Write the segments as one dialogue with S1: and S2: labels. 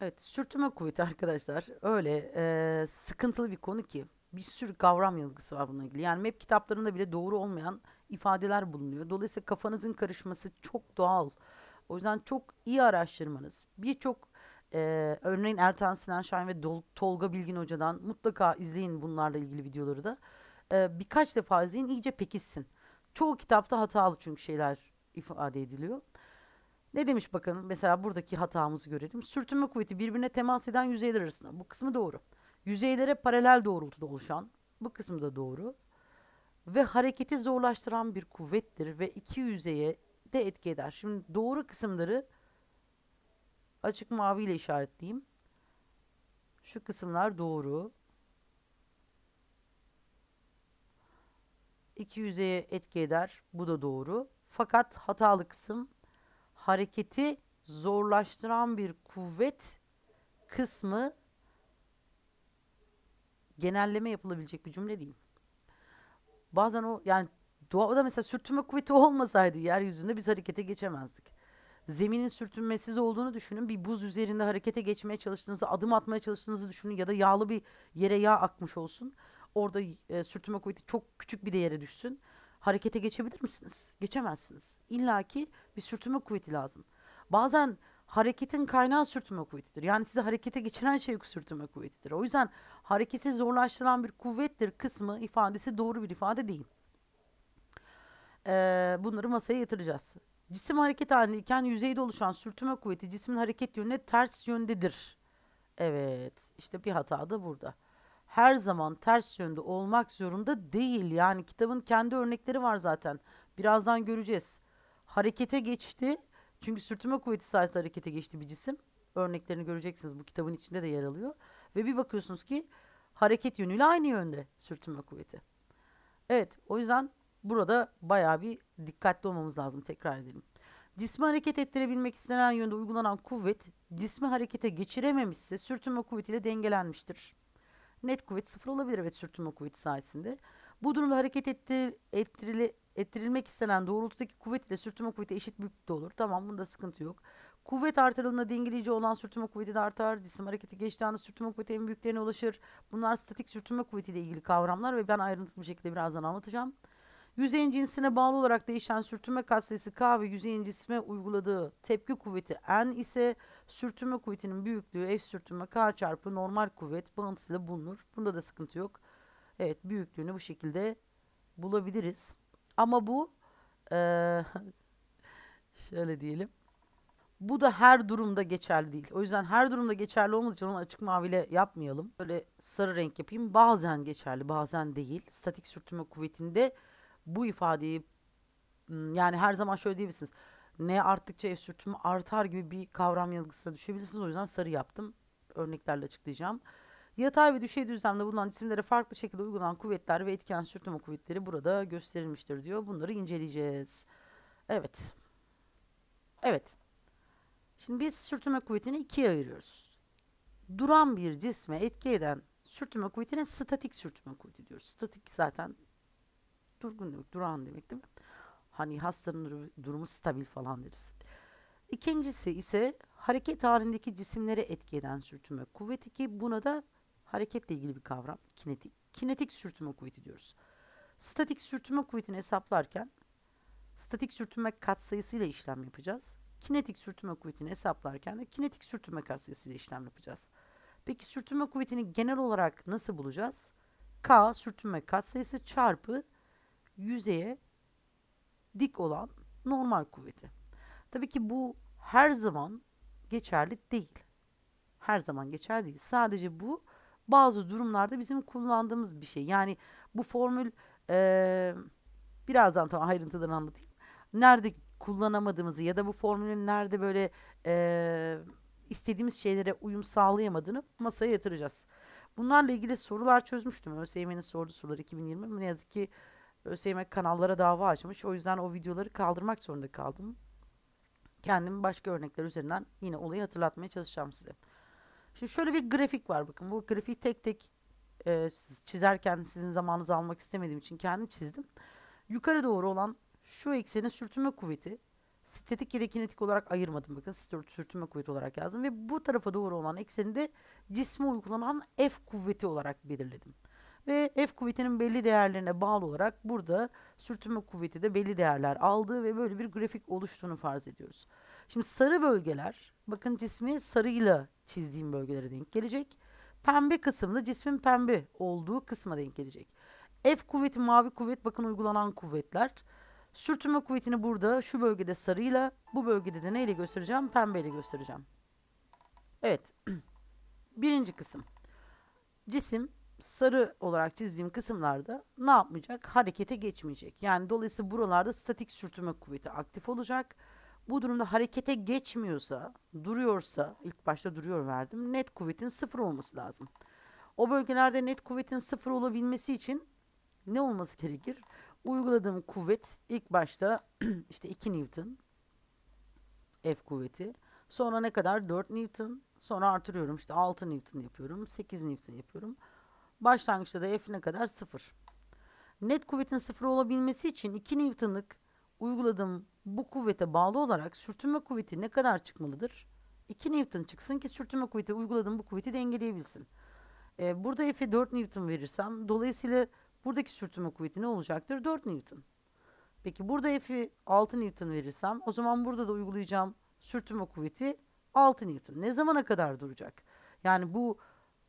S1: Evet, sürtünme kuvveti arkadaşlar öyle e, sıkıntılı bir konu ki bir sürü kavram yanılgısı var bununla ilgili. Yani MEP kitaplarında bile doğru olmayan ifadeler bulunuyor. Dolayısıyla kafanızın karışması çok doğal. O yüzden çok iyi araştırmanız, birçok e, örneğin Ertan Sinan Şahin ve Dol Tolga Bilgin Hoca'dan mutlaka izleyin bunlarla ilgili videoları da. E, birkaç defa izleyin, iyice pekişsin. Çoğu kitapta hatalı çünkü şeyler ifade ediliyor. Ne demiş bakın mesela buradaki hatamızı görelim. Sürtünme kuvveti birbirine temas eden yüzeyler arasında. Bu kısmı doğru. Yüzeylere paralel doğrultuda oluşan bu kısmı da doğru. Ve hareketi zorlaştıran bir kuvvettir ve iki yüzeye de etki eder. Şimdi doğru kısımları açık maviyle işaretleyeyim. Şu kısımlar doğru. İki yüzeye etki eder. Bu da doğru. Fakat hatalı kısım hareketi zorlaştıran bir kuvvet kısmı genelleme yapılabilecek bir cümle değil. Bazen o yani doğada mesela sürtünme kuvveti olmasaydı yeryüzünde biz harekete geçemezdik. Zeminin sürtünmesiz olduğunu düşünün. Bir buz üzerinde harekete geçmeye çalıştığınızı, adım atmaya çalıştığınızı düşünün ya da yağlı bir yere yağ akmış olsun. Orada e, sürtünme kuvveti çok küçük bir değere düşsün harekete geçebilir misiniz? Geçemezsiniz. İlla ki bir sürtünme kuvveti lazım. Bazen hareketin kaynağı sürtünme kuvvetidir. Yani sizi harekete geçiren şey sürtünme kuvvetidir. O yüzden hareketi zorlaştıran bir kuvvettir kısmı ifadesi doğru bir ifade değil. Ee, bunları masaya yatıracağız. Cisim hareket halindeyken yüzeyde oluşan sürtünme kuvveti cismin hareket yönüne ters yöndedir. Evet işte bir hata da burada her zaman ters yönde olmak zorunda değil. Yani kitabın kendi örnekleri var zaten. Birazdan göreceğiz. Harekete geçti. Çünkü sürtünme kuvveti sayesinde harekete geçti bir cisim. Örneklerini göreceksiniz. Bu kitabın içinde de yer alıyor. Ve bir bakıyorsunuz ki hareket yönüyle aynı yönde sürtünme kuvveti. Evet o yüzden burada baya bir dikkatli olmamız lazım. Tekrar edelim. Cismi hareket ettirebilmek istenen yönde uygulanan kuvvet cismi harekete geçirememişse sürtünme kuvvetiyle dengelenmiştir. Net kuvvet sıfır olabilir evet sürtünme kuvveti sayesinde. Bu durumda hareket ettir, ettirili, ettirilmek istenen doğrultudaki kuvvet ile sürtünme kuvveti eşit büyüklükte olur. Tamam bunda sıkıntı yok. Kuvvet artırılığında dengeleyici olan sürtünme kuvveti de artar. Cisim hareketi geçtiği anda sürtünme kuvveti en büyüklerine ulaşır. Bunlar statik sürtünme kuvveti ile ilgili kavramlar ve ben ayrıntılı bir şekilde birazdan anlatacağım. Yüzeyin cinsine bağlı olarak değişen sürtünme katsayısı K ve yüzeyin cisme uyguladığı tepki kuvveti N ise sürtünme kuvvetinin büyüklüğü F sürtünme K çarpı normal kuvvet bağıntısıyla bulunur. Bunda da sıkıntı yok. Evet büyüklüğünü bu şekilde bulabiliriz. Ama bu ee, şöyle diyelim. Bu da her durumda geçerli değil. O yüzden her durumda geçerli olmadığı için onu açık maviyle yapmayalım. Böyle sarı renk yapayım. Bazen geçerli, bazen değil. Statik sürtünme kuvvetinde bu ifadeyi yani her zaman şöyle diyebilirsiniz. Ne arttıkça ev sürtümü artar gibi bir kavram yanılgısına düşebilirsiniz. O yüzden sarı yaptım. Örneklerle açıklayacağım. Yatay ve düşey düzlemde bulunan cisimlere farklı şekilde uygulanan kuvvetler ve etken sürtünme kuvvetleri burada gösterilmiştir diyor. Bunları inceleyeceğiz. Evet. Evet. Şimdi biz sürtünme kuvvetini ikiye ayırıyoruz. Duran bir cisme etki eden sürtünme kuvvetine statik sürtünme kuvveti diyoruz. Statik zaten Durgun demek, durağan demek değil mi? Hani hastanın durumu stabil falan deriz. İkincisi ise hareket halindeki cisimlere etki eden sürtünme kuvveti ki buna da hareketle ilgili bir kavram. Kinetik, kinetik sürtünme kuvveti diyoruz. Statik sürtünme kuvvetini hesaplarken statik sürtünme katsayısıyla işlem yapacağız. Kinetik sürtünme kuvvetini hesaplarken de kinetik sürtünme katsayısıyla işlem yapacağız. Peki sürtünme kuvvetini genel olarak nasıl bulacağız? K sürtünme katsayısı çarpı yüzeye dik olan normal kuvveti. Tabii ki bu her zaman geçerli değil. Her zaman geçerli değil. Sadece bu bazı durumlarda bizim kullandığımız bir şey. Yani bu formül ee, birazdan tamam ayrıntıdan anlatayım. Nerede kullanamadığımızı ya da bu formülün nerede böyle ee, istediğimiz şeylere uyum sağlayamadığını masaya yatıracağız. Bunlarla ilgili sorular çözmüştüm. ÖSYM'nin sorduğu sorular 2020 ne yazık ki ÖSYM kanallara dava açmış. O yüzden o videoları kaldırmak zorunda kaldım. Kendim başka örnekler üzerinden yine olayı hatırlatmaya çalışacağım size. Şimdi şöyle bir grafik var bakın. Bu grafiği tek tek e, çizerken sizin zamanınızı almak istemediğim için kendim çizdim. Yukarı doğru olan şu eksenin sürtünme kuvveti statik ya da kinetik olarak ayırmadım. Bakın sürtünme kuvveti olarak yazdım ve bu tarafa doğru olan ekseni de cisme uygulanan F kuvveti olarak belirledim ve F kuvvetinin belli değerlerine bağlı olarak burada sürtünme kuvveti de belli değerler aldığı ve böyle bir grafik oluştuğunu farz ediyoruz. Şimdi sarı bölgeler, bakın cismi sarıyla çizdiğim bölgelere denk gelecek. Pembe kısımda cismin pembe olduğu kısma denk gelecek. F kuvveti mavi kuvvet bakın uygulanan kuvvetler. Sürtünme kuvvetini burada şu bölgede sarıyla bu bölgede de neyle göstereceğim? Pembeyle göstereceğim. Evet. Birinci kısım. Cisim sarı olarak çizdiğim kısımlarda ne yapmayacak? Harekete geçmeyecek. Yani dolayısıyla buralarda statik sürtünme kuvveti aktif olacak. Bu durumda harekete geçmiyorsa, duruyorsa, ilk başta duruyor verdim, net kuvvetin sıfır olması lazım. O bölgelerde net kuvvetin sıfır olabilmesi için ne olması gerekir? Uyguladığım kuvvet ilk başta işte 2 Newton F kuvveti. Sonra ne kadar? 4 Newton. Sonra artırıyorum işte 6 Newton yapıyorum, 8 Newton yapıyorum. Başlangıçta da F'ine kadar sıfır. Net kuvvetin sıfır olabilmesi için 2 Newton'lık uyguladığım bu kuvvete bağlı olarak sürtünme kuvveti ne kadar çıkmalıdır? 2 Newton çıksın ki sürtünme kuvveti uyguladığım bu kuvveti dengeleyebilsin. Ee, burada F'e 4 Newton verirsem dolayısıyla buradaki sürtünme kuvveti ne olacaktır? 4 Newton. Peki burada F'i 6 Newton verirsem o zaman burada da uygulayacağım sürtünme kuvveti 6 Newton. Ne zamana kadar duracak? Yani bu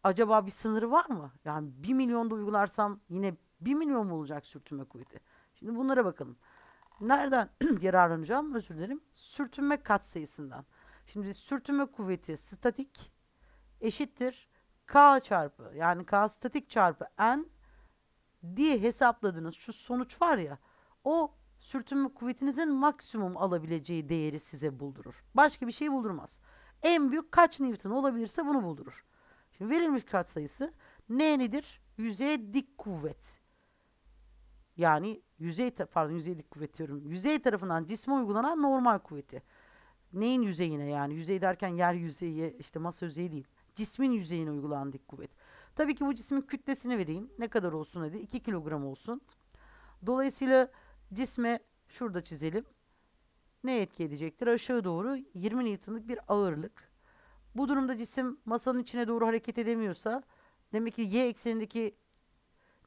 S1: acaba bir sınırı var mı? Yani 1 milyonda uygularsam yine 1 milyon mu olacak sürtünme kuvveti? Şimdi bunlara bakalım. Nereden yararlanacağım? Özür dilerim. Sürtünme katsayısından. Şimdi sürtünme kuvveti statik eşittir K çarpı yani K statik çarpı N diye hesapladığınız şu sonuç var ya o sürtünme kuvvetinizin maksimum alabileceği değeri size buldurur. Başka bir şey buldurmaz. En büyük kaç Newton olabilirse bunu buldurur. Şimdi verilmiş katsayısı n nedir? Yüzeye dik kuvvet. Yani yüzey pardon yüzey dik kuvvet diyorum. Yüzey tarafından cisme uygulanan normal kuvveti. Neyin yüzeyine yani? Yüzey derken yer yüzeyi işte masa yüzeyi değil. Cismin yüzeyine uygulanan dik kuvvet. Tabii ki bu cismin kütlesini vereyim. Ne kadar olsun hadi? 2 kilogram olsun. Dolayısıyla cisme şurada çizelim. Ne etki edecektir? Aşağı doğru 20 Newton'luk bir ağırlık. Bu durumda cisim masanın içine doğru hareket edemiyorsa demek ki y eksenindeki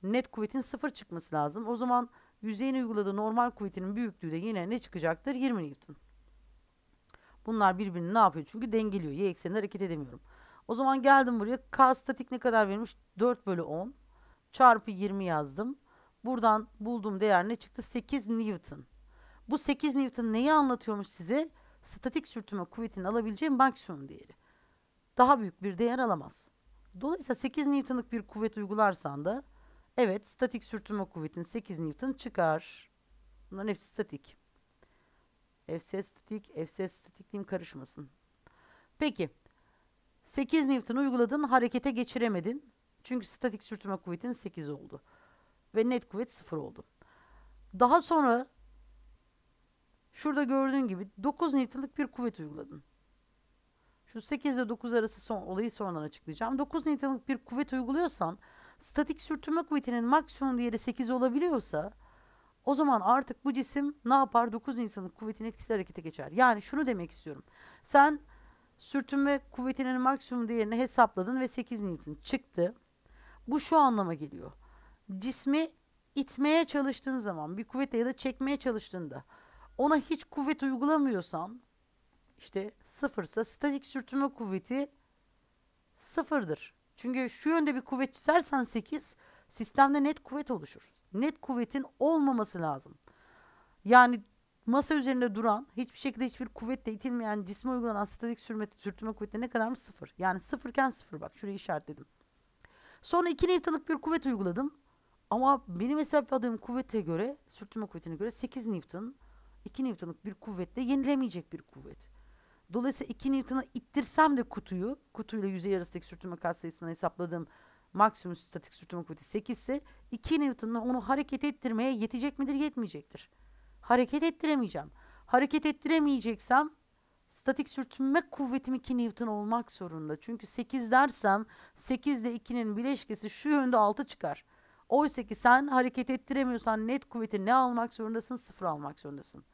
S1: net kuvvetin sıfır çıkması lazım. O zaman yüzeyin uyguladığı normal kuvvetinin büyüklüğü de yine ne çıkacaktır? 20 Newton. Bunlar birbirini ne yapıyor? Çünkü dengeliyor. Y ekseninde hareket edemiyorum. O zaman geldim buraya. K statik ne kadar verilmiş? 4 bölü 10 çarpı 20 yazdım. Buradan bulduğum değer ne çıktı? 8 Newton. Bu 8 Newton neyi anlatıyormuş size? Statik sürtünme kuvvetini alabileceğim maksimum değeri daha büyük bir değer alamaz. Dolayısıyla 8 Newton'lık bir kuvvet uygularsan da evet statik sürtünme kuvvetin 8 Newton çıkar. Bunların hepsi statik. Fs statik, Fs statik diyeyim karışmasın. Peki 8 Newton uyguladın harekete geçiremedin. Çünkü statik sürtünme kuvvetin 8 oldu. Ve net kuvvet 0 oldu. Daha sonra şurada gördüğün gibi 9 Newton'lık bir kuvvet uyguladın. Şu 8 ile 9 arası son, olayı sonradan açıklayacağım. 9 Newton'lık bir kuvvet uyguluyorsan statik sürtünme kuvvetinin maksimum değeri 8 olabiliyorsa o zaman artık bu cisim ne yapar? 9 Newton'lık kuvvetin etkisiyle harekete geçer. Yani şunu demek istiyorum. Sen sürtünme kuvvetinin maksimum değerini hesapladın ve 8 Newton çıktı. Bu şu anlama geliyor. Cismi itmeye çalıştığın zaman bir kuvvetle ya da çekmeye çalıştığında ona hiç kuvvet uygulamıyorsan işte sıfırsa statik sürtünme kuvveti sıfırdır. Çünkü şu yönde bir kuvvet çizersen 8 sistemde net kuvvet oluşur. Net kuvvetin olmaması lazım. Yani masa üzerinde duran hiçbir şekilde hiçbir kuvvetle itilmeyen cisme uygulanan statik sürme, sürtünme kuvveti ne kadar mı? Sıfır. Yani sıfırken sıfır bak şurayı işaretledim. Sonra 2 Newton'lık bir kuvvet uyguladım. Ama benim hesapladığım kuvvete göre, sürtünme kuvvetine göre 8 Newton, 2 Newton'lık bir kuvvetle yenilemeyecek bir kuvvet. Dolayısıyla 2 Newton'a ittirsem de kutuyu, kutuyla yüzey arasındaki sürtünme katsayısını hesapladığım maksimum statik sürtünme kuvveti 8 ise 2 Newton'la onu hareket ettirmeye yetecek midir yetmeyecektir. Hareket ettiremeyeceğim. Hareket ettiremeyeceksem statik sürtünme kuvvetim 2 Newton olmak zorunda. Çünkü 8 dersem 8 ile 2'nin bileşkesi şu yönde 6 çıkar. Oysa ki sen hareket ettiremiyorsan net kuvveti ne almak zorundasın? Sıfır almak zorundasın.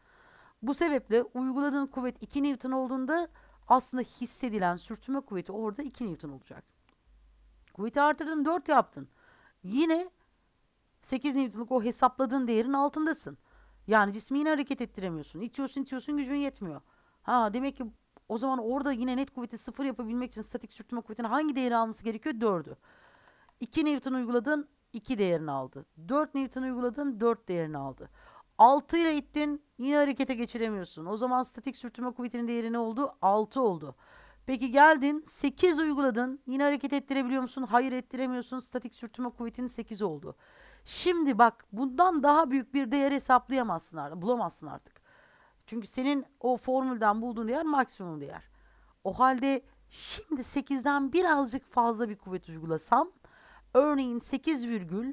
S1: Bu sebeple uyguladığın kuvvet 2 Newton olduğunda aslında hissedilen sürtünme kuvveti orada 2 Newton olacak. Kuvveti artırdın 4 yaptın. Yine 8 Newton'luk o hesapladığın değerin altındasın. Yani cismi yine hareket ettiremiyorsun. İtiyorsun itiyorsun gücün yetmiyor. Ha demek ki o zaman orada yine net kuvveti sıfır yapabilmek için statik sürtünme kuvvetinin hangi değeri alması gerekiyor? 4'ü. 2 Newton uyguladın 2 değerini aldı. 4 Newton uyguladın 4 değerini aldı. 6 ile ittin yine harekete geçiremiyorsun. O zaman statik sürtünme kuvvetinin değeri ne oldu? 6 oldu. Peki geldin 8 uyguladın. Yine hareket ettirebiliyor musun? Hayır ettiremiyorsun. Statik sürtünme kuvvetinin 8 oldu. Şimdi bak bundan daha büyük bir değer hesaplayamazsın artık. Bulamazsın artık. Çünkü senin o formülden bulduğun değer maksimum değer. O halde şimdi 8'den birazcık fazla bir kuvvet uygulasam örneğin 8 virgül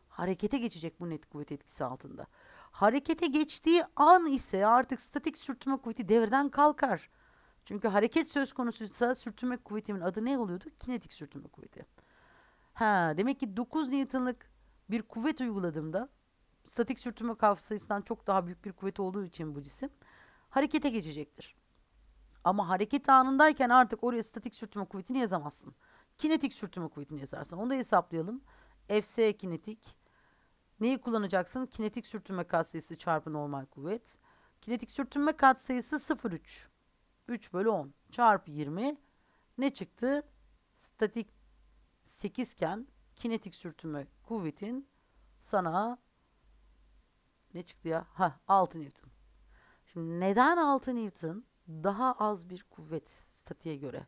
S1: harekete geçecek bu net kuvvet etkisi altında. Harekete geçtiği an ise artık statik sürtünme kuvveti devreden kalkar. Çünkü hareket söz konusuysa sürtünme kuvvetimin adı ne oluyordu? Kinetik sürtünme kuvveti. Ha, demek ki 9 Newton'lık bir kuvvet uyguladığımda statik sürtünme sayısından çok daha büyük bir kuvvet olduğu için bu cisim harekete geçecektir. Ama hareket anındayken artık oraya statik sürtünme kuvvetini yazamazsın. Kinetik sürtünme kuvvetini yazarsın. Onu da hesaplayalım. Fs kinetik Neyi kullanacaksın? Kinetik sürtünme katsayısı çarpı normal kuvvet. Kinetik sürtünme katsayısı 0,3. 3 bölü 10 çarpı 20. Ne çıktı? Statik 8 iken kinetik sürtünme kuvvetin sana ne çıktı ya? Ha 6 Newton. Şimdi neden 6 Newton? Daha az bir kuvvet statiğe göre.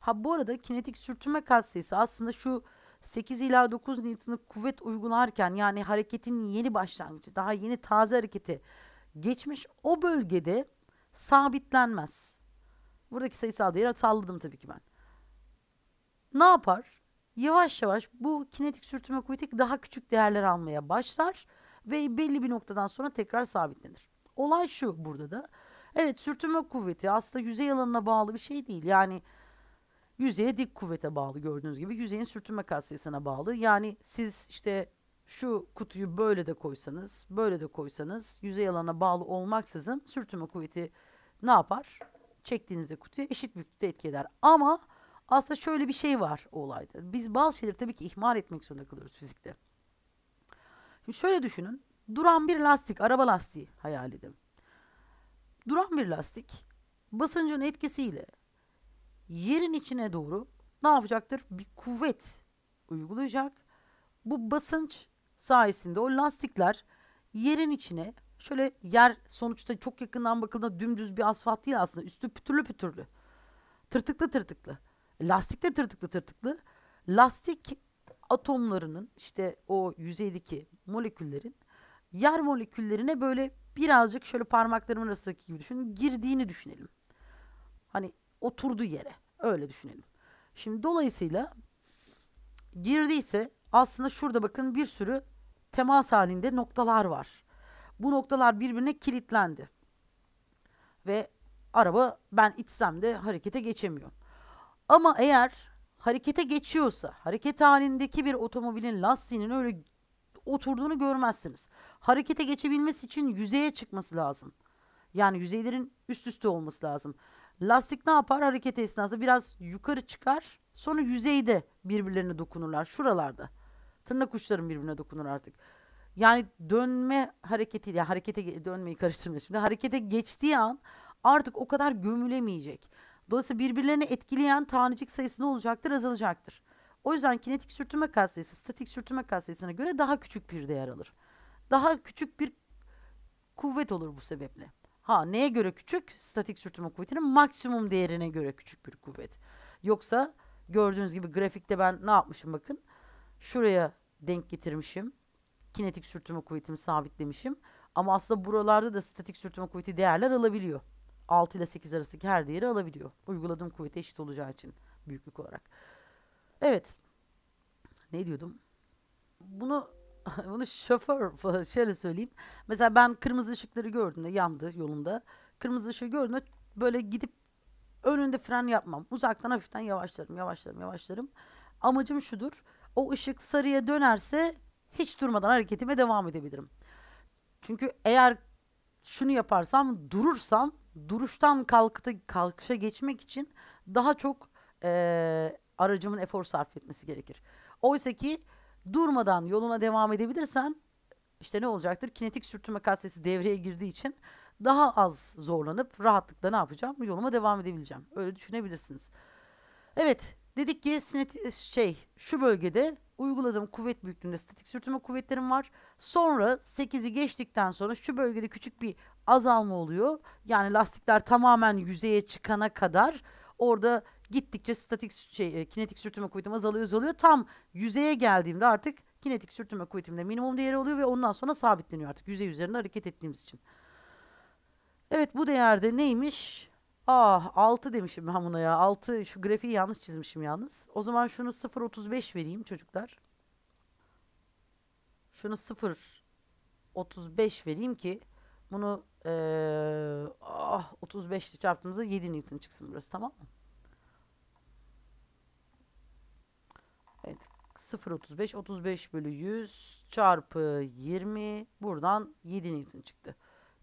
S1: Ha bu arada kinetik sürtünme katsayısı aslında şu 8 ila 9 Newton'ı kuvvet uygularken yani hareketin yeni başlangıcı, daha yeni taze hareketi geçmiş o bölgede sabitlenmez. Buradaki sayısal değeri salladım tabii ki ben. Ne yapar? Yavaş yavaş bu kinetik sürtünme kuvveti daha küçük değerler almaya başlar ve belli bir noktadan sonra tekrar sabitlenir. Olay şu burada da. Evet sürtünme kuvveti aslında yüzey alanına bağlı bir şey değil. Yani Yüzeye dik kuvvete bağlı gördüğünüz gibi. Yüzeyin sürtünme katsayısına bağlı. Yani siz işte şu kutuyu böyle de koysanız, böyle de koysanız yüzey alana bağlı olmaksızın sürtünme kuvveti ne yapar? Çektiğinizde kutuya eşit büyüklükte etki eder. Ama aslında şöyle bir şey var olayda. Biz bazı şeyleri tabii ki ihmal etmek zorunda kalıyoruz fizikte. Şimdi şöyle düşünün. Duran bir lastik, araba lastiği hayal edin. Duran bir lastik basıncın etkisiyle yerin içine doğru ne yapacaktır? Bir kuvvet uygulayacak. Bu basınç sayesinde o lastikler yerin içine şöyle yer sonuçta çok yakından bakıldığında dümdüz bir asfalt değil aslında üstü pütürlü pütürlü. Tırtıklı tırtıklı. Lastik de tırtıklı tırtıklı. Lastik atomlarının işte o yüzeydeki moleküllerin yer moleküllerine böyle birazcık şöyle parmaklarımın arasındaki gibi düşünün girdiğini düşünelim. Hani oturdu yere. Öyle düşünelim. Şimdi dolayısıyla girdiyse aslında şurada bakın bir sürü temas halinde noktalar var. Bu noktalar birbirine kilitlendi. Ve araba ben içsem de harekete geçemiyor. Ama eğer harekete geçiyorsa, hareket halindeki bir otomobilin lastiğinin öyle oturduğunu görmezsiniz. Harekete geçebilmesi için yüzeye çıkması lazım. Yani yüzeylerin üst üste olması lazım. Lastik ne yapar? Hareket esnasında biraz yukarı çıkar. Sonra yüzeyde birbirlerine dokunurlar. Şuralarda. Tırnak uçların birbirine dokunur artık. Yani dönme hareketi, yani harekete dönmeyi karıştırma şimdi. Harekete geçtiği an artık o kadar gömülemeyecek. Dolayısıyla birbirlerini etkileyen tanecik sayısı ne olacaktır? Azalacaktır. O yüzden kinetik sürtünme katsayısı statik sürtünme katsayısına göre daha küçük bir değer alır. Daha küçük bir kuvvet olur bu sebeple. Ha neye göre küçük? Statik sürtünme kuvvetinin maksimum değerine göre küçük bir kuvvet. Yoksa gördüğünüz gibi grafikte ben ne yapmışım bakın. Şuraya denk getirmişim. Kinetik sürtünme kuvvetimi sabitlemişim. Ama aslında buralarda da statik sürtünme kuvveti değerler alabiliyor. 6 ile 8 arasındaki her değeri alabiliyor. Uyguladığım kuvvete eşit olacağı için büyüklük olarak. Evet. Ne diyordum? Bunu bunu şoför falan şöyle söyleyeyim. Mesela ben kırmızı ışıkları gördüğümde yandı yolunda Kırmızı ışığı gördüğümde böyle gidip önünde fren yapmam. Uzaktan hafiften yavaşlarım, yavaşlarım, yavaşlarım. Amacım şudur. O ışık sarıya dönerse hiç durmadan hareketime devam edebilirim. Çünkü eğer şunu yaparsam durursam duruştan kalkıta, kalkışa geçmek için daha çok e, aracımın efor sarf etmesi gerekir. Oysa ki durmadan yoluna devam edebilirsen işte ne olacaktır? Kinetik sürtünme kasesi devreye girdiği için daha az zorlanıp rahatlıkla ne yapacağım? Yoluma devam edebileceğim. Öyle düşünebilirsiniz. Evet dedik ki şey şu bölgede uyguladığım kuvvet büyüklüğünde statik sürtünme kuvvetlerim var. Sonra 8'i geçtikten sonra şu bölgede küçük bir azalma oluyor. Yani lastikler tamamen yüzeye çıkana kadar orada gittikçe statik şey, e, kinetik sürtünme kuvvetim azalıyor azalıyor. Tam yüzeye geldiğimde artık kinetik sürtünme kuvvetimde minimum değeri oluyor ve ondan sonra sabitleniyor artık yüzey üzerinde hareket ettiğimiz için. Evet bu değerde neymiş? Ah 6 demişim ben buna ya. 6 şu grafiği yanlış çizmişim yalnız. O zaman şunu 0.35 vereyim çocuklar. Şunu 0.35 vereyim ki bunu ee, ah 35 çarptığımızda 7 Newton çıksın burası tamam mı? Evet 0.35 35 bölü 100 çarpı 20 buradan 7 Newton çıktı.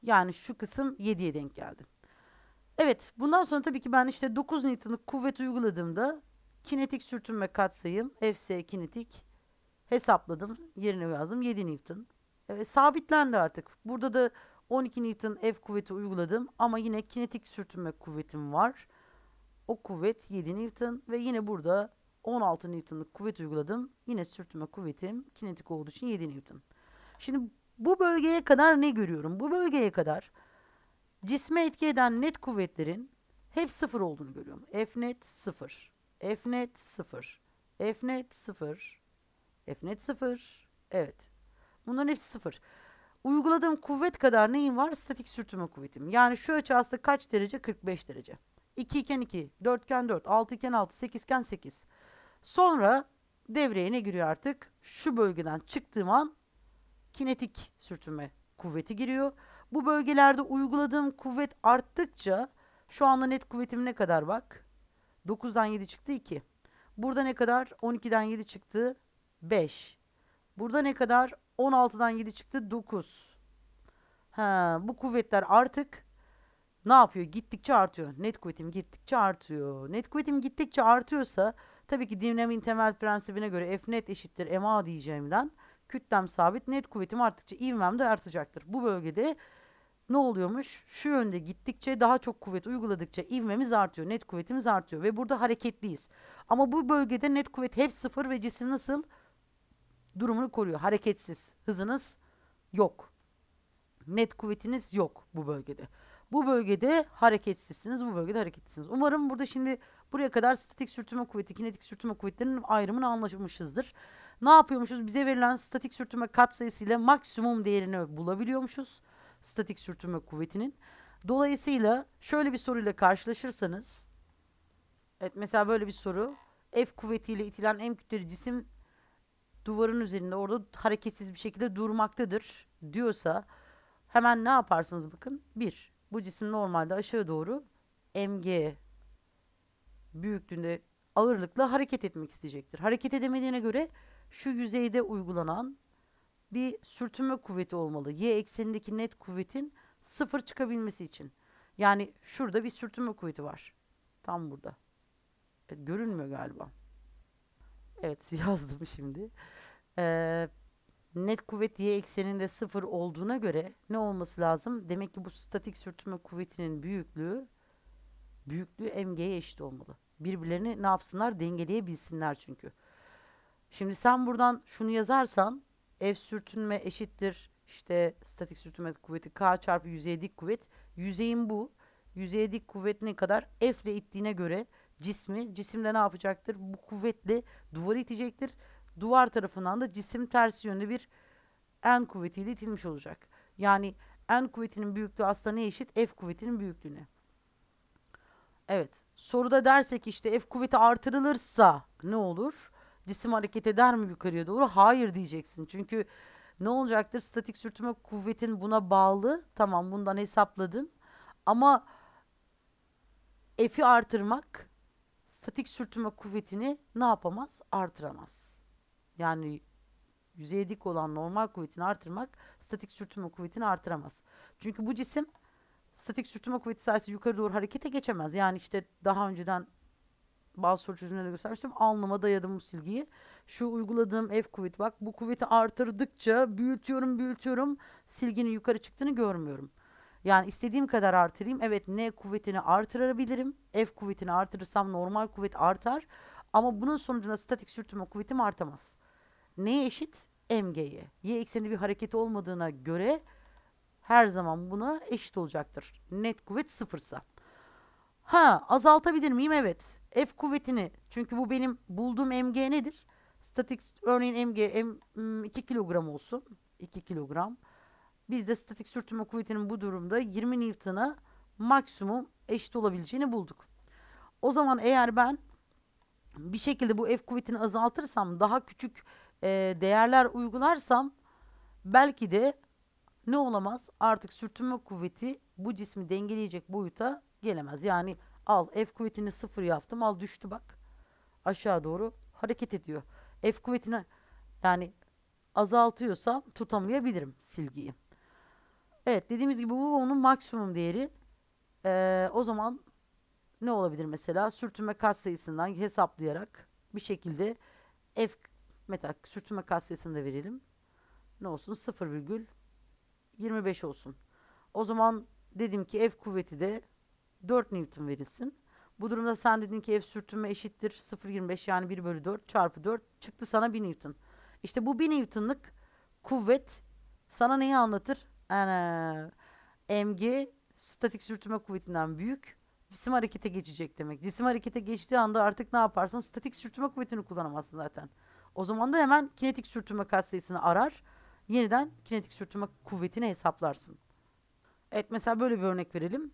S1: Yani şu kısım 7'ye denk geldi. Evet bundan sonra tabii ki ben işte 9 Newton'ı kuvvet uyguladığımda kinetik sürtünme katsayım Fs kinetik hesapladım yerine yazdım 7 Newton. Evet, sabitlendi artık. Burada da 12 Newton F kuvveti uyguladım ama yine kinetik sürtünme kuvvetim var. O kuvvet 7 Newton ve yine burada 16 Newton'luk kuvvet uyguladım. Yine sürtünme kuvvetim kinetik olduğu için 7 Newton. Şimdi bu bölgeye kadar ne görüyorum? Bu bölgeye kadar cisme etki eden net kuvvetlerin hep sıfır olduğunu görüyorum. F net sıfır. F net sıfır. F net sıfır. F net sıfır. Evet. Bunların hepsi sıfır. Uyguladığım kuvvet kadar neyim var? Statik sürtünme kuvvetim. Yani şu açı aslında kaç derece? 45 derece. 2 iken 2, 4 iken 4, 6 iken 6, 8 iken 8. Sonra devreye ne giriyor artık? Şu bölgeden çıktığım an kinetik sürtünme kuvveti giriyor. Bu bölgelerde uyguladığım kuvvet arttıkça şu anda net kuvvetim ne kadar bak? 9'dan 7 çıktı 2. Burada ne kadar? 12'den 7 çıktı 5. Burada ne kadar? 16'dan 7 çıktı 9. Ha, bu kuvvetler artık ne yapıyor? Gittikçe artıyor. Net kuvvetim gittikçe artıyor. Net kuvvetim gittikçe artıyorsa Tabii ki dinlemin temel prensibine göre F net eşittir MA diyeceğimden kütlem sabit net kuvvetim arttıkça ivmem de artacaktır. Bu bölgede ne oluyormuş? Şu yönde gittikçe daha çok kuvvet uyguladıkça ivmemiz artıyor, net kuvvetimiz artıyor ve burada hareketliyiz. Ama bu bölgede net kuvvet hep sıfır ve cisim nasıl? Durumunu koruyor, hareketsiz. Hızınız yok. Net kuvvetiniz yok bu bölgede. Bu bölgede hareketsizsiniz, bu bölgede hareketsizsiniz. Umarım burada şimdi buraya kadar statik sürtünme kuvveti, kinetik sürtünme kuvvetlerinin ayrımını anlaşılmışızdır. Ne yapıyormuşuz? Bize verilen statik sürtünme katsayısı ile maksimum değerini bulabiliyormuşuz. Statik sürtünme kuvvetinin. Dolayısıyla şöyle bir soruyla karşılaşırsanız Evet mesela böyle bir soru. F kuvvetiyle itilen M kütleli cisim duvarın üzerinde orada hareketsiz bir şekilde durmaktadır diyorsa hemen ne yaparsınız bakın? Bir, bu cisim normalde aşağı doğru mg büyüklüğünde ağırlıkla hareket etmek isteyecektir. Hareket edemediğine göre şu yüzeyde uygulanan bir sürtünme kuvveti olmalı. Y eksenindeki net kuvvetin sıfır çıkabilmesi için. Yani şurada bir sürtünme kuvveti var. Tam burada. görünmüyor galiba. Evet yazdım şimdi. Ee, net kuvvet y ekseninde sıfır olduğuna göre ne olması lazım? Demek ki bu statik sürtünme kuvvetinin büyüklüğü büyüklüğü mg'ye eşit olmalı. Birbirlerini ne yapsınlar? Dengeleyebilsinler çünkü. Şimdi sen buradan şunu yazarsan F sürtünme eşittir işte statik sürtünme kuvveti K çarpı yüzeye dik kuvvet. Yüzeyin bu. Yüzeye dik kuvvet ne kadar? F ile ittiğine göre cismi cisimde ne yapacaktır? Bu kuvvetle duvarı itecektir duvar tarafından da cisim ters yönde bir en kuvvetiyle itilmiş olacak. Yani en kuvvetinin büyüklüğü aslında ne eşit? F kuvvetinin büyüklüğüne. Evet. Soruda dersek işte F kuvveti artırılırsa ne olur? Cisim hareket eder mi yukarıya doğru? Hayır diyeceksin. Çünkü ne olacaktır? Statik sürtünme kuvvetin buna bağlı. Tamam bundan hesapladın. Ama F'i artırmak statik sürtünme kuvvetini ne yapamaz? Artıramaz. Yani yüzeye dik olan normal kuvvetini artırmak statik sürtünme kuvvetini artıramaz. Çünkü bu cisim statik sürtünme kuvveti sayesinde yukarı doğru harekete geçemez. Yani işte daha önceden bazı soru çözümlerinde göstermiştim. Alnıma dayadım bu silgiyi. Şu uyguladığım F kuvveti bak bu kuvveti artırdıkça büyütüyorum büyütüyorum silginin yukarı çıktığını görmüyorum. Yani istediğim kadar artırayım. Evet N kuvvetini artırabilirim. F kuvvetini artırırsam normal kuvvet artar. Ama bunun sonucunda statik sürtünme kuvvetim artamaz. Neye eşit? MG'ye. Y ekseni bir hareket olmadığına göre her zaman buna eşit olacaktır. Net kuvvet sıfırsa. Ha azaltabilir miyim? Evet. F kuvvetini çünkü bu benim bulduğum MG nedir? Statik örneğin MG M, 2 hmm, kilogram olsun. 2 kilogram. Bizde statik sürtünme kuvvetinin bu durumda 20 Newton'a maksimum eşit olabileceğini bulduk. O zaman eğer ben bir şekilde bu F kuvvetini azaltırsam daha küçük e, değerler uygularsam belki de ne olamaz artık sürtünme kuvveti bu cismi dengeleyecek boyuta gelemez. Yani al F kuvvetini sıfır yaptım al düştü bak aşağı doğru hareket ediyor. F kuvvetini yani azaltıyorsam tutamayabilirim silgiyi. Evet dediğimiz gibi bu onun maksimum değeri. Ee, o zaman ne olabilir mesela? Sürtünme kat sayısından hesaplayarak bir şekilde F Mesela sürtünme katsayısını da verelim. Ne olsun? 0,25 olsun. O zaman dedim ki F kuvveti de 4 Newton verilsin. Bu durumda sen dedin ki F sürtünme eşittir 0,25 yani 1 bölü 4 çarpı 4 çıktı sana 1 Newton. İşte bu 1 Newton'lık kuvvet sana neyi anlatır? Ana, mg statik sürtünme kuvvetinden büyük cisim harekete geçecek demek. Cisim harekete geçtiği anda artık ne yaparsan Statik sürtünme kuvvetini kullanamazsın zaten. O zaman da hemen kinetik sürtünme katsayısını arar. Yeniden kinetik sürtünme kuvvetini hesaplarsın. Evet mesela böyle bir örnek verelim.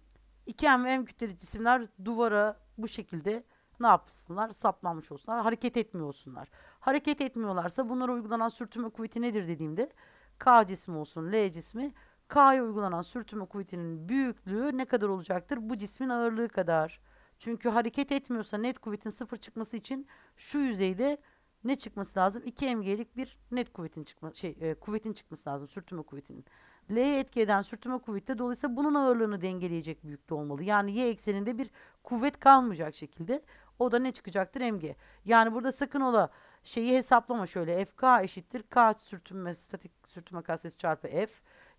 S1: 2M ve M kütleli cisimler duvara bu şekilde ne yapsınlar? Saplanmış olsunlar. Hareket etmiyor olsunlar. Hareket etmiyorlarsa bunlara uygulanan sürtünme kuvveti nedir dediğimde K cismi olsun L cismi K'ya uygulanan sürtünme kuvvetinin büyüklüğü ne kadar olacaktır? Bu cismin ağırlığı kadar. Çünkü hareket etmiyorsa net kuvvetin sıfır çıkması için şu yüzeyde ne çıkması lazım? 2 mg'lik bir net kuvvetin çıkması, şey e, kuvvetin çıkması lazım sürtünme kuvvetinin. L'ye etki eden sürtünme kuvvette dolayısıyla bunun ağırlığını dengeleyecek büyüklükte olmalı. Yani y ekseninde bir kuvvet kalmayacak şekilde o da ne çıkacaktır? Mg. Yani burada sakın ola şeyi hesaplama şöyle fk eşittir k sürtünme statik sürtünme katsayısı çarpı f.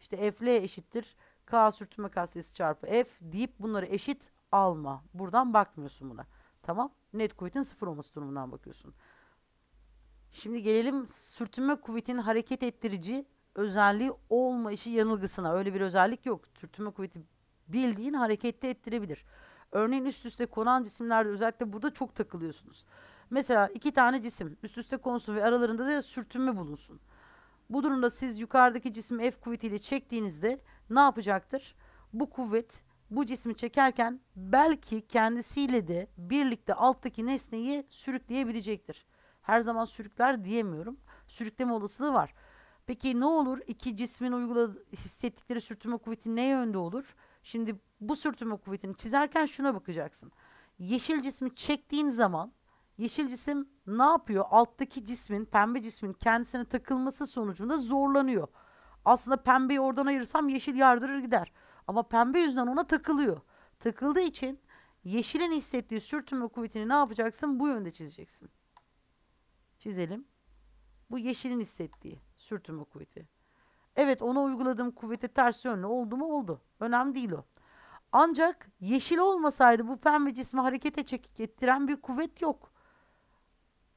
S1: İşte fl eşittir k sürtünme katsayısı çarpı f deyip bunları eşit alma. Buradan bakmıyorsun buna. Tamam? Net kuvvetin sıfır olması durumundan bakıyorsun. Şimdi gelelim sürtünme kuvvetinin hareket ettirici özelliği olmayışı yanılgısına. Öyle bir özellik yok. Sürtünme kuvveti bildiğin harekette ettirebilir. Örneğin üst üste konan cisimlerde özellikle burada çok takılıyorsunuz. Mesela iki tane cisim üst üste konsun ve aralarında da sürtünme bulunsun. Bu durumda siz yukarıdaki cismi F kuvvetiyle çektiğinizde ne yapacaktır? Bu kuvvet bu cismi çekerken belki kendisiyle de birlikte alttaki nesneyi sürükleyebilecektir. Her zaman sürükler diyemiyorum. Sürükleme olasılığı var. Peki ne olur? İki cismin uyguladığı, hissettikleri sürtünme kuvveti ne yönde olur? Şimdi bu sürtünme kuvvetini çizerken şuna bakacaksın. Yeşil cismi çektiğin zaman yeşil cisim ne yapıyor? Alttaki cismin, pembe cismin kendisine takılması sonucunda zorlanıyor. Aslında pembeyi oradan ayırırsam yeşil yardırır gider. Ama pembe yüzden ona takılıyor. Takıldığı için yeşilin hissettiği sürtünme kuvvetini ne yapacaksın? Bu yönde çizeceksin çizelim. Bu yeşilin hissettiği sürtünme kuvveti. Evet ona uyguladığım kuvvete ters yönlü oldu mu oldu. Önemli değil o. Ancak yeşil olmasaydı bu pembe cismi harekete çekik ettiren bir kuvvet yok.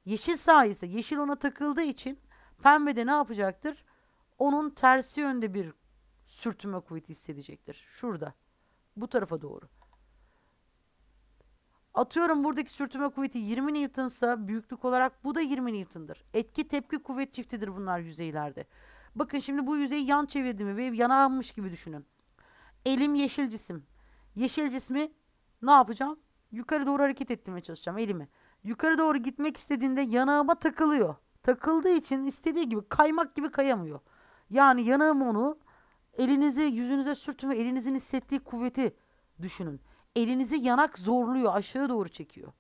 S1: Yeşil sayesinde yeşil ona takıldığı için pembe de ne yapacaktır? Onun tersi yönde bir sürtünme kuvveti hissedecektir. Şurada. Bu tarafa doğru. Atıyorum buradaki sürtünme kuvveti 20 Newton'sa büyüklük olarak bu da 20 Newton'dır. Etki tepki kuvvet çiftidir bunlar yüzeylerde. Bakın şimdi bu yüzeyi yan çevirdiğimi ve yana almış gibi düşünün. Elim yeşil cisim. Yeşil cismi ne yapacağım? Yukarı doğru hareket ettirmeye çalışacağım elimi. Yukarı doğru gitmek istediğinde yanağıma takılıyor. Takıldığı için istediği gibi kaymak gibi kayamıyor. Yani yanağım onu elinizi yüzünüze sürtün ve elinizin hissettiği kuvveti düşünün elinizi yanak zorluyor, aşağı doğru çekiyor.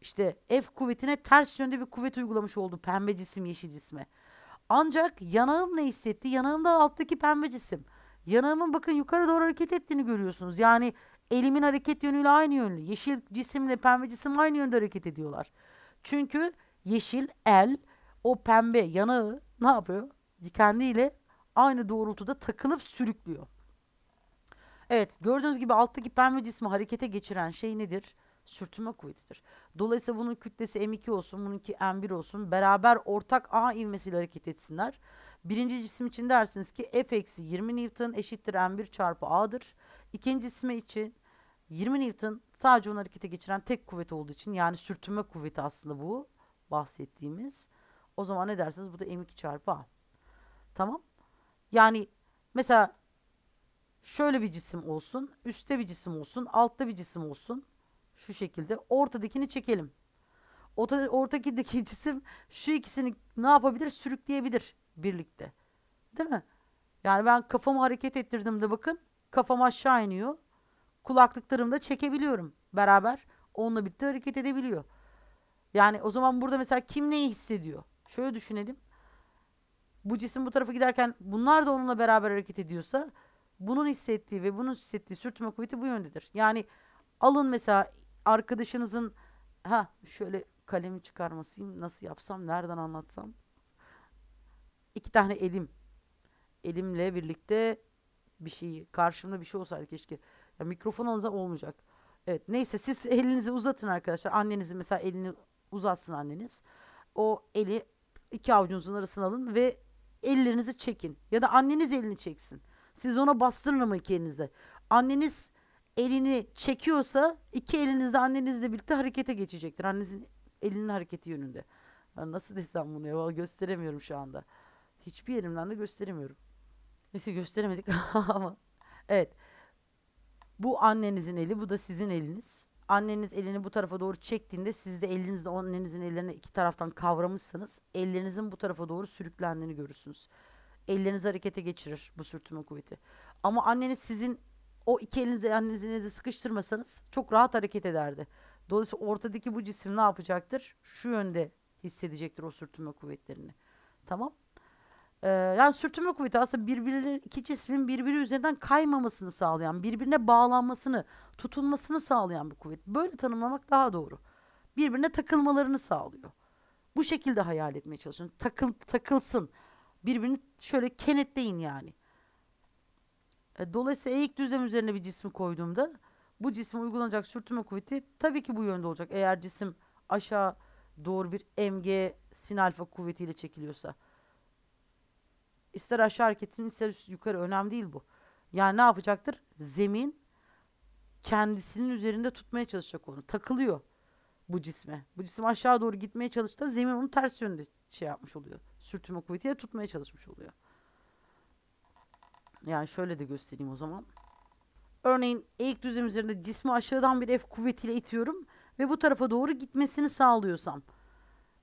S1: İşte F kuvvetine ters yönde bir kuvvet uygulamış oldu pembe cisim yeşil cisme. Ancak yanağım ne hissetti? Yanağım da alttaki pembe cisim. Yanağımın bakın yukarı doğru hareket ettiğini görüyorsunuz. Yani elimin hareket yönüyle aynı yönlü. Yeşil cisimle pembe cisim aynı yönde hareket ediyorlar. Çünkü yeşil el o pembe yanağı ne yapıyor? Kendiyle aynı doğrultuda takılıp sürüklüyor. Evet gördüğünüz gibi alttaki pembe cismi harekete geçiren şey nedir? Sürtünme kuvvetidir. Dolayısıyla bunun kütlesi M2 olsun, bununki M1 olsun. Beraber ortak A ivmesiyle hareket etsinler. Birinci cisim için dersiniz ki F eksi 20 Newton eşittir M1 çarpı A'dır. İkinci cisme için 20 Newton sadece onu harekete geçiren tek kuvvet olduğu için yani sürtünme kuvveti aslında bu bahsettiğimiz. O zaman ne dersiniz? Bu da M2 çarpı A. Tamam. Yani mesela Şöyle bir cisim olsun. Üstte bir cisim olsun. Altta bir cisim olsun. Şu şekilde. Ortadakini çekelim. Orta, ortakideki cisim şu ikisini ne yapabilir? Sürükleyebilir birlikte. Değil mi? Yani ben kafamı hareket ettirdim de bakın kafam aşağı iniyor. Kulaklıklarımı da çekebiliyorum beraber. Onunla birlikte hareket edebiliyor. Yani o zaman burada mesela kim neyi hissediyor? Şöyle düşünelim. Bu cisim bu tarafa giderken bunlar da onunla beraber hareket ediyorsa bunun hissettiği ve bunun hissettiği sürtünme kuvveti bu yöndedir. Yani alın mesela arkadaşınızın ha şöyle kalemi çıkarmasıyım nasıl yapsam nereden anlatsam. iki tane elim. Elimle birlikte bir şeyi karşımda bir şey olsaydı keşke. Ya mikrofon alınca olmayacak. Evet neyse siz elinizi uzatın arkadaşlar. Annenizin mesela elini uzatsın anneniz. O eli iki avucunuzun arasına alın ve ellerinizi çekin. Ya da anneniz elini çeksin. Siz ona bastırın ama iki elinizle. Anneniz elini çekiyorsa iki elinizle annenizle birlikte harekete geçecektir. Annenizin elinin hareketi yönünde. Ben nasıl desem bunu ya? gösteremiyorum şu anda. Hiçbir yerimden de gösteremiyorum. Neyse gösteremedik ama. evet. Bu annenizin eli, bu da sizin eliniz. Anneniz elini bu tarafa doğru çektiğinde siz de elinizle annenizin ellerini iki taraftan kavramışsanız Ellerinizin bu tarafa doğru sürüklendiğini görürsünüz. Ellerinizi harekete geçirir bu sürtünme kuvveti. Ama anneniz sizin o iki elinizle annenizin elinizi sıkıştırmasanız çok rahat hareket ederdi. Dolayısıyla ortadaki bu cisim ne yapacaktır? Şu yönde hissedecektir o sürtünme kuvvetlerini. Tamam. Ee, yani sürtünme kuvveti aslında birbirleri iki cismin birbiri üzerinden kaymamasını sağlayan, birbirine bağlanmasını, tutunmasını sağlayan bir kuvvet. Böyle tanımlamak daha doğru. Birbirine takılmalarını sağlıyor. Bu şekilde hayal etmeye çalışın. Takıl, takılsın. Birbirini şöyle kenetleyin yani. E, dolayısıyla eğik düzlem üzerine bir cismi koyduğumda bu cisme uygulanacak sürtünme kuvveti tabii ki bu yönde olacak. Eğer cisim aşağı doğru bir MG sin alfa kuvvetiyle çekiliyorsa. İster aşağı hareketsin ister yukarı önemli değil bu. Yani ne yapacaktır? Zemin kendisinin üzerinde tutmaya çalışacak onu. Takılıyor bu cisme. Bu cisim aşağı doğru gitmeye çalıştığında Zemin onu ters yönde şey yapmış oluyor sürtünme kuvvetiyle tutmaya çalışmış oluyor. Yani şöyle de göstereyim o zaman. Örneğin eğik düzlem üzerinde cismi aşağıdan bir F kuvvetiyle itiyorum ve bu tarafa doğru gitmesini sağlıyorsam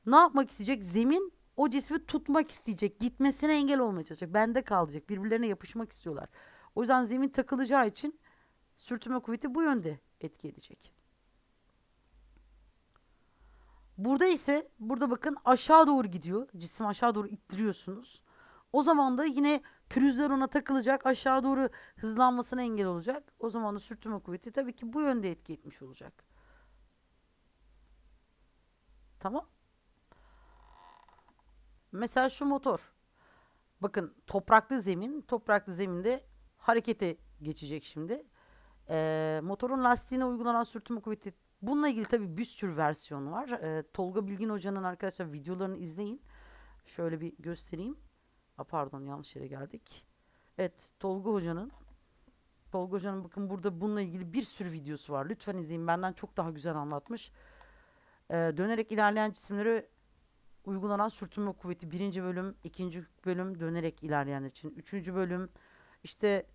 S1: ne yapmak isteyecek? Zemin o cismi tutmak isteyecek. Gitmesine engel olmaya çalışacak. Bende kalacak. Birbirlerine yapışmak istiyorlar. O yüzden zemin takılacağı için sürtünme kuvveti bu yönde etki edecek. Burada ise burada bakın aşağı doğru gidiyor. cisim aşağı doğru ittiriyorsunuz. O zaman da yine pürüzler ona takılacak. Aşağı doğru hızlanmasına engel olacak. O zaman da sürtünme kuvveti tabii ki bu yönde etki etmiş olacak. Tamam. Mesela şu motor. Bakın topraklı zemin. Topraklı zeminde harekete geçecek şimdi. Ee, motorun lastiğine uygulanan sürtünme kuvveti Bununla ilgili tabii bir sürü versiyonu var. E, Tolga Bilgin Hoca'nın arkadaşlar videolarını izleyin. Şöyle bir göstereyim. A, pardon yanlış yere geldik. Evet Tolga Hoca'nın Tolga Hoca'nın bakın burada bununla ilgili bir sürü videosu var. Lütfen izleyin. Benden çok daha güzel anlatmış. Ee, dönerek ilerleyen cisimlere uygulanan sürtünme kuvveti. Birinci bölüm, ikinci bölüm dönerek ilerleyenler için. Üçüncü bölüm işte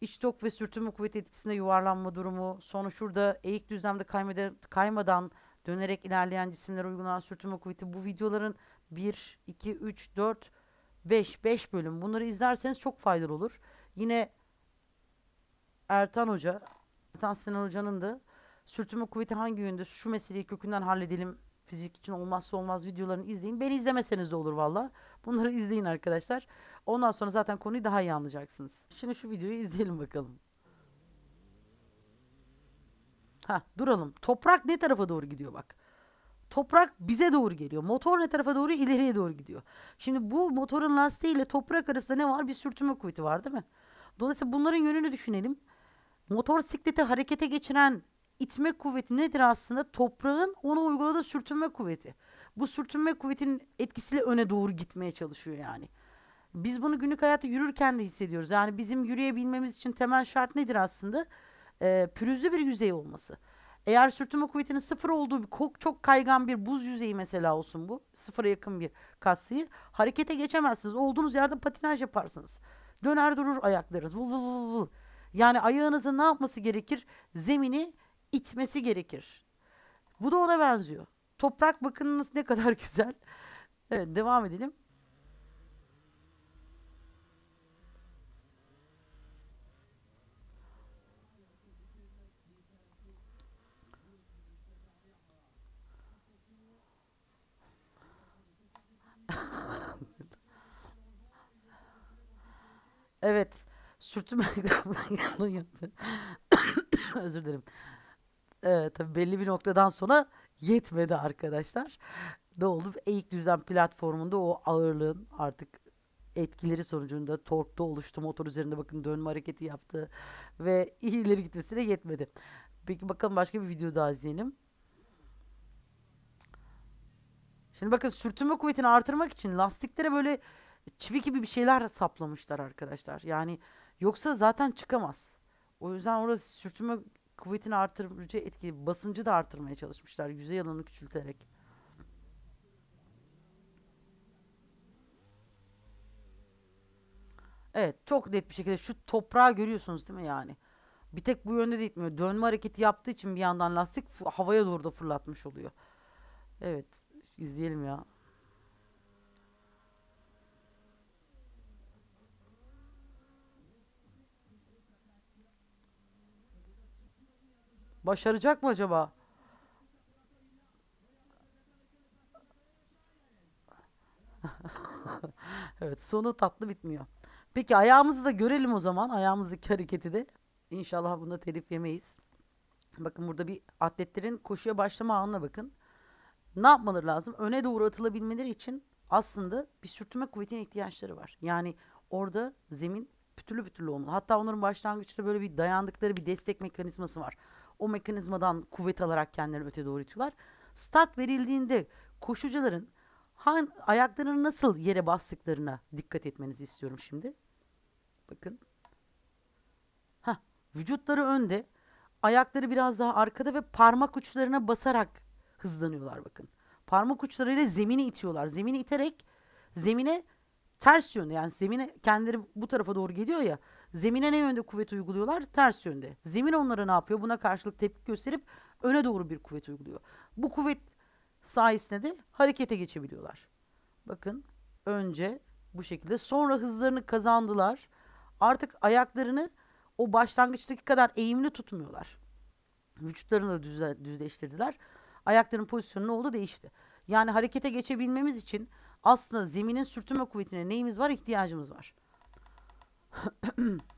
S1: İç tok ve sürtünme kuvvet etkisinde yuvarlanma durumu. Sonra şurada eğik düzlemde kaymada, kaymadan dönerek ilerleyen cisimlere uygulanan sürtünme kuvveti. Bu videoların 1, 2, 3, 4, 5, 5 bölüm. Bunları izlerseniz çok faydalı olur. Yine Ertan Hoca, Ertan Sinan Hoca'nın da sürtünme kuvveti hangi yönde şu meseleyi kökünden halledelim Fizik için olmazsa olmaz videolarını izleyin. Beni izlemeseniz de olur valla. Bunları izleyin arkadaşlar. Ondan sonra zaten konuyu daha iyi anlayacaksınız. Şimdi şu videoyu izleyelim bakalım. Ha duralım. Toprak ne tarafa doğru gidiyor bak. Toprak bize doğru geliyor. Motor ne tarafa doğru? ileriye doğru gidiyor. Şimdi bu motorun lastiği ile toprak arasında ne var? Bir sürtünme kuvveti var değil mi? Dolayısıyla bunların yönünü düşünelim. Motor sikleti harekete geçiren itme kuvveti nedir aslında? Toprağın ona uyguladığı sürtünme kuvveti. Bu sürtünme kuvvetinin etkisiyle öne doğru gitmeye çalışıyor yani. Biz bunu günlük hayatta yürürken de hissediyoruz. Yani bizim yürüyebilmemiz için temel şart nedir aslında? Ee, pürüzlü bir yüzey olması. Eğer sürtünme kuvvetinin sıfır olduğu bir çok kaygan bir buz yüzeyi mesela olsun bu. Sıfıra yakın bir kasayı. Harekete geçemezsiniz. Olduğunuz yerde patinaj yaparsınız. Döner durur ayaklarınız. Vul vul vul vul. Yani ayağınızın ne yapması gerekir? Zemini itmesi gerekir. Bu da ona benziyor. Toprak bakınınız ne kadar güzel. Evet devam edelim. evet. Sürtünme. Özür dilerim e, tabii belli bir noktadan sonra yetmedi arkadaşlar. Ne oldu? Eğik düzen platformunda o ağırlığın artık etkileri sonucunda torkta oluştu. Motor üzerinde bakın dönme hareketi yaptı ve ileri gitmesine yetmedi. Peki bakalım başka bir video daha izleyelim. Şimdi bakın sürtünme kuvvetini artırmak için lastiklere böyle çivi gibi bir şeyler saplamışlar arkadaşlar. Yani yoksa zaten çıkamaz. O yüzden orası sürtünme kuvvetini artırıcı etki, basıncı da artırmaya çalışmışlar yüzey alanını küçülterek. Evet çok net bir şekilde şu toprağı görüyorsunuz değil mi yani? Bir tek bu yönde de gitmiyor. Dönme hareketi yaptığı için bir yandan lastik havaya doğru da fırlatmış oluyor. Evet izleyelim ya. Başaracak mı acaba? evet sonu tatlı bitmiyor. Peki ayağımızı da görelim o zaman. Ayağımızdaki hareketi de. İnşallah bunda telif yemeyiz. Bakın burada bir atletlerin koşuya başlama anına bakın. Ne yapmaları lazım? Öne doğru atılabilmeleri için aslında bir sürtünme kuvvetine ihtiyaçları var. Yani orada zemin pütürlü pütürlü olmalı. Hatta onların başlangıçta böyle bir dayandıkları bir destek mekanizması var o mekanizmadan kuvvet alarak kendilerini öte doğru itiyorlar. Start verildiğinde koşucuların hang, ayaklarını nasıl yere bastıklarına dikkat etmenizi istiyorum şimdi. Bakın. Heh, vücutları önde, ayakları biraz daha arkada ve parmak uçlarına basarak hızlanıyorlar bakın. Parmak uçlarıyla zemini itiyorlar. Zemini iterek zemine ters yönde yani zemine kendileri bu tarafa doğru geliyor ya Zemine ne yönde kuvvet uyguluyorlar? Ters yönde. Zemin onlara ne yapıyor? Buna karşılık tepki gösterip öne doğru bir kuvvet uyguluyor. Bu kuvvet sayesinde de harekete geçebiliyorlar. Bakın önce bu şekilde sonra hızlarını kazandılar. Artık ayaklarını o başlangıçtaki kadar eğimli tutmuyorlar. Vücutlarını da düzle, düzleştirdiler. Ayakların pozisyonu ne oldu değişti. Yani harekete geçebilmemiz için aslında zeminin sürtünme kuvvetine neyimiz var? İhtiyacımız var.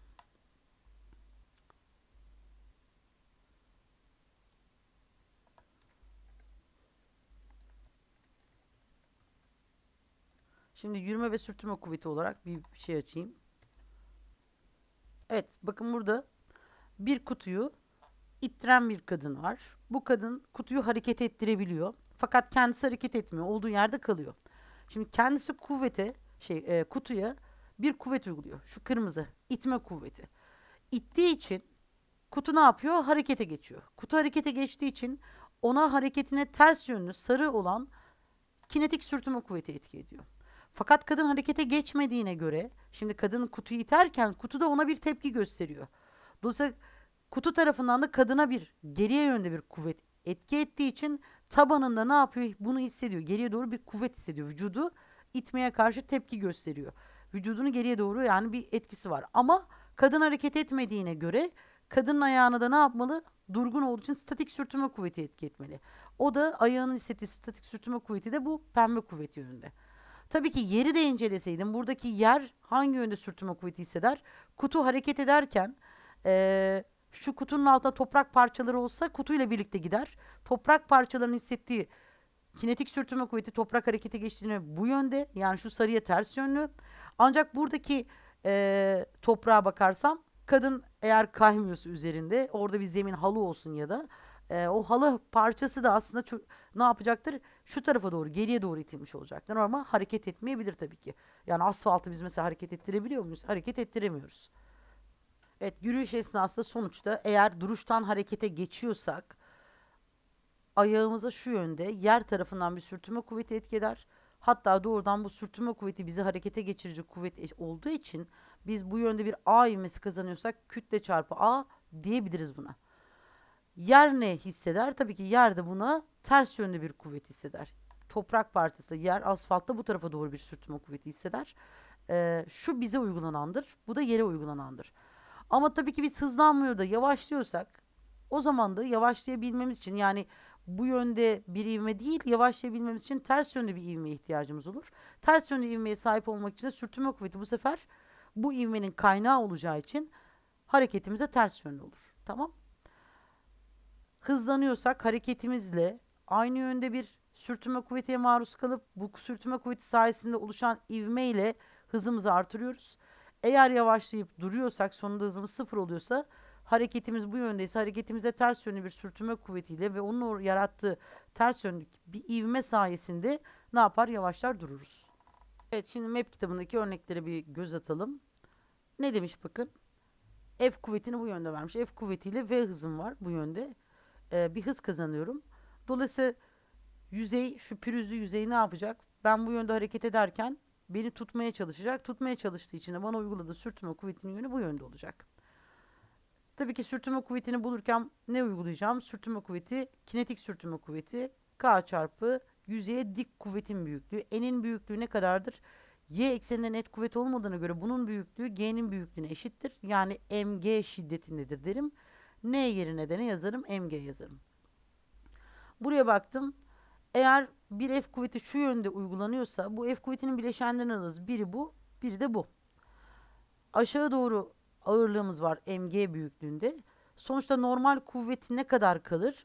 S1: Şimdi yürüme ve sürtünme kuvveti olarak bir şey açayım. Evet bakın burada bir kutuyu ittiren bir kadın var. Bu kadın kutuyu hareket ettirebiliyor. Fakat kendisi hareket etmiyor. Olduğu yerde kalıyor. Şimdi kendisi kuvvete şey e, kutuya bir kuvvet uyguluyor. Şu kırmızı itme kuvveti. İttiği için kutu ne yapıyor? Harekete geçiyor. Kutu harekete geçtiği için ona hareketine ters yönlü sarı olan kinetik sürtünme kuvveti etki ediyor. Fakat kadın harekete geçmediğine göre şimdi kadın kutuyu iterken kutu da ona bir tepki gösteriyor. Dolayısıyla kutu tarafından da kadına bir geriye yönde bir kuvvet etki ettiği için tabanında ne yapıyor? Bunu hissediyor. Geriye doğru bir kuvvet hissediyor. Vücudu itmeye karşı tepki gösteriyor vücudunu geriye doğru yani bir etkisi var. Ama kadın hareket etmediğine göre kadının ayağına da ne yapmalı? Durgun olduğu için statik sürtünme kuvveti etki etmeli. O da ayağının hissettiği statik sürtünme kuvveti de bu pembe kuvveti yönünde. Tabii ki yeri de inceleseydim buradaki yer hangi yönde sürtünme kuvveti hisseder? Kutu hareket ederken ee, şu kutunun altında toprak parçaları olsa kutuyla birlikte gider. Toprak parçalarının hissettiği kinetik sürtünme kuvveti toprak harekete geçtiğine bu yönde yani şu sarıya ters yönlü. Ancak buradaki e, toprağa bakarsam kadın eğer kaymıyorsa üzerinde orada bir zemin halı olsun ya da e, o halı parçası da aslında çok, ne yapacaktır? Şu tarafa doğru geriye doğru itilmiş olacaktır ama hareket etmeyebilir tabii ki. Yani asfaltı biz mesela hareket ettirebiliyor muyuz? Hareket ettiremiyoruz. Evet yürüyüş esnasında sonuçta eğer duruştan harekete geçiyorsak ayağımıza şu yönde yer tarafından bir sürtünme kuvveti etki eder. Hatta doğrudan bu sürtünme kuvveti bizi harekete geçirici kuvvet e, olduğu için biz bu yönde bir A ivmesi kazanıyorsak kütle çarpı A diyebiliriz buna. Yer ne hisseder? Tabii ki yer de buna ters yönde bir kuvvet hisseder. Toprak parçası da yer asfaltta bu tarafa doğru bir sürtünme kuvveti hisseder. Ee, şu bize uygulanandır, bu da yere uygulanandır. Ama tabii ki biz hızlanmıyor da yavaşlıyorsak o zaman da yavaşlayabilmemiz için yani bu yönde bir ivme değil yavaşlayabilmemiz için ters yönde bir ivmeye ihtiyacımız olur. Ters yönde ivmeye sahip olmak için de sürtünme kuvveti bu sefer bu ivmenin kaynağı olacağı için hareketimize ters yönlü olur. Tamam. Hızlanıyorsak hareketimizle aynı yönde bir sürtünme kuvvetine maruz kalıp bu sürtünme kuvveti sayesinde oluşan ivme ile hızımızı artırıyoruz. Eğer yavaşlayıp duruyorsak sonunda hızımız sıfır oluyorsa hareketimiz bu yöndeyse hareketimize ters yönlü bir sürtünme kuvvetiyle ve onun yarattığı ters yönlü bir ivme sayesinde ne yapar yavaşlar dururuz. Evet şimdi map kitabındaki örneklere bir göz atalım. Ne demiş bakın. F kuvvetini bu yönde vermiş. F kuvvetiyle V hızım var bu yönde. Ee, bir hız kazanıyorum. Dolayısıyla yüzey şu pürüzlü yüzey ne yapacak? Ben bu yönde hareket ederken beni tutmaya çalışacak. Tutmaya çalıştığı için de bana uyguladığı sürtünme kuvvetinin yönü bu yönde olacak. Tabii ki sürtünme kuvvetini bulurken ne uygulayacağım? Sürtünme kuvveti, kinetik sürtünme kuvveti K çarpı yüzeye dik kuvvetin büyüklüğü. N'in büyüklüğü ne kadardır? Y ekseninde net kuvvet olmadığına göre bunun büyüklüğü G'nin büyüklüğüne eşittir. Yani MG şiddetindedir derim. N yerine de ne yazarım? MG yazarım. Buraya baktım. Eğer bir F kuvveti şu yönde uygulanıyorsa bu F kuvvetinin bileşenlerini alırız. Biri bu, biri de bu. Aşağı doğru ağırlığımız var mg büyüklüğünde. Sonuçta normal kuvveti ne kadar kalır?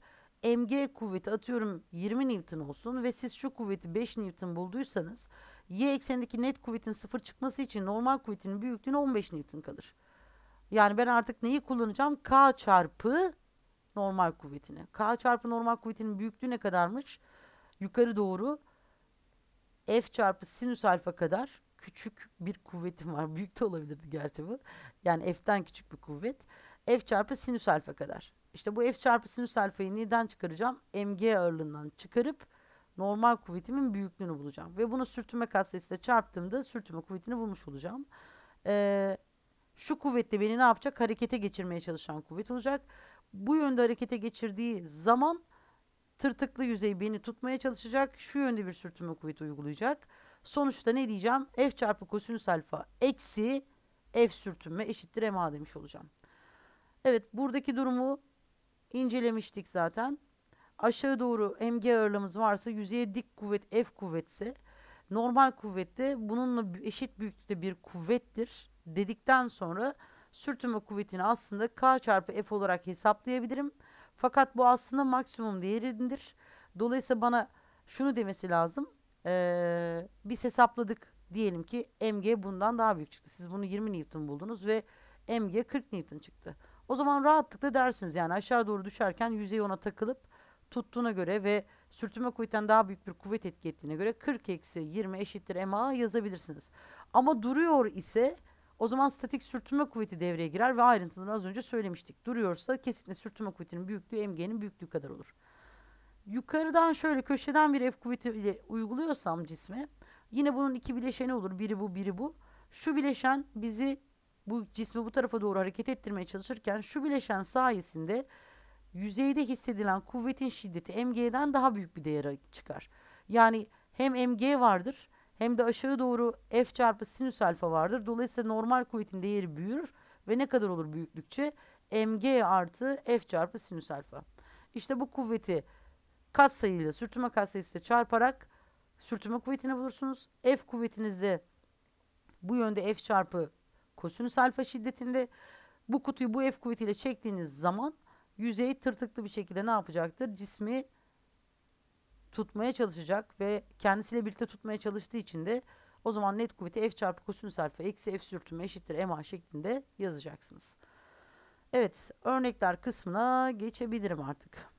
S1: mg kuvveti atıyorum 20 Newton olsun ve siz şu kuvveti 5 Newton bulduysanız y eksenindeki net kuvvetin sıfır çıkması için normal kuvvetin büyüklüğüne 15 Newton kalır. Yani ben artık neyi kullanacağım? K çarpı normal kuvvetini. K çarpı normal kuvvetinin büyüklüğü ne kadarmış? Yukarı doğru F çarpı sinüs alfa kadar küçük bir kuvvetim var. Büyük de olabilirdi gerçi bu. Yani f'den küçük bir kuvvet. f çarpı sinüs alfa kadar. İşte bu f çarpı sinüs alfayı neden çıkaracağım? mg ağırlığından çıkarıp normal kuvvetimin büyüklüğünü bulacağım. Ve bunu sürtünme katsayısıyla çarptığımda sürtünme kuvvetini bulmuş olacağım. Ee, şu kuvvetle beni ne yapacak? Harekete geçirmeye çalışan kuvvet olacak. Bu yönde harekete geçirdiği zaman tırtıklı yüzey beni tutmaya çalışacak. Şu yönde bir sürtünme kuvveti uygulayacak Sonuçta ne diyeceğim? F çarpı kosinüs alfa eksi F sürtünme eşittir MA demiş olacağım. Evet buradaki durumu incelemiştik zaten. Aşağı doğru MG ağırlığımız varsa yüzeye dik kuvvet F kuvvetse normal kuvvette bununla eşit büyüklükte bir kuvvettir dedikten sonra sürtünme kuvvetini aslında K çarpı F olarak hesaplayabilirim. Fakat bu aslında maksimum değerindir. Dolayısıyla bana şunu demesi lazım. Ee, biz hesapladık diyelim ki MG bundan daha büyük çıktı. Siz bunu 20 Newton buldunuz ve MG 40 Newton çıktı. O zaman rahatlıkla dersiniz yani aşağı doğru düşerken yüzey ona takılıp tuttuğuna göre ve sürtünme kuvvetten daha büyük bir kuvvet etki ettiğine göre 40 eksi 20 eşittir MA yazabilirsiniz. Ama duruyor ise o zaman statik sürtünme kuvveti devreye girer ve ayrıntıları az önce söylemiştik. Duruyorsa kesinlikle sürtünme kuvvetinin büyüklüğü MG'nin büyüklüğü kadar olur yukarıdan şöyle köşeden bir F ile uyguluyorsam cisme yine bunun iki bileşeni olur. Biri bu biri bu. Şu bileşen bizi bu cismi bu tarafa doğru hareket ettirmeye çalışırken şu bileşen sayesinde yüzeyde hissedilen kuvvetin şiddeti MG'den daha büyük bir değere çıkar. Yani hem MG vardır hem de aşağı doğru F çarpı sinüs alfa vardır. Dolayısıyla normal kuvvetin değeri büyür ve ne kadar olur büyüklükçe? MG artı F çarpı sinüs alfa. İşte bu kuvveti kat sayıyla sürtünme kat sayısıyla çarparak sürtünme kuvvetini bulursunuz. F kuvvetinizde bu yönde F çarpı kosinüs alfa şiddetinde bu kutuyu bu F kuvvetiyle çektiğiniz zaman yüzey tırtıklı bir şekilde ne yapacaktır? Cismi tutmaya çalışacak ve kendisiyle birlikte tutmaya çalıştığı için de o zaman net kuvveti F çarpı kosinüs alfa eksi F sürtünme eşittir MA şeklinde yazacaksınız. Evet örnekler kısmına geçebilirim artık.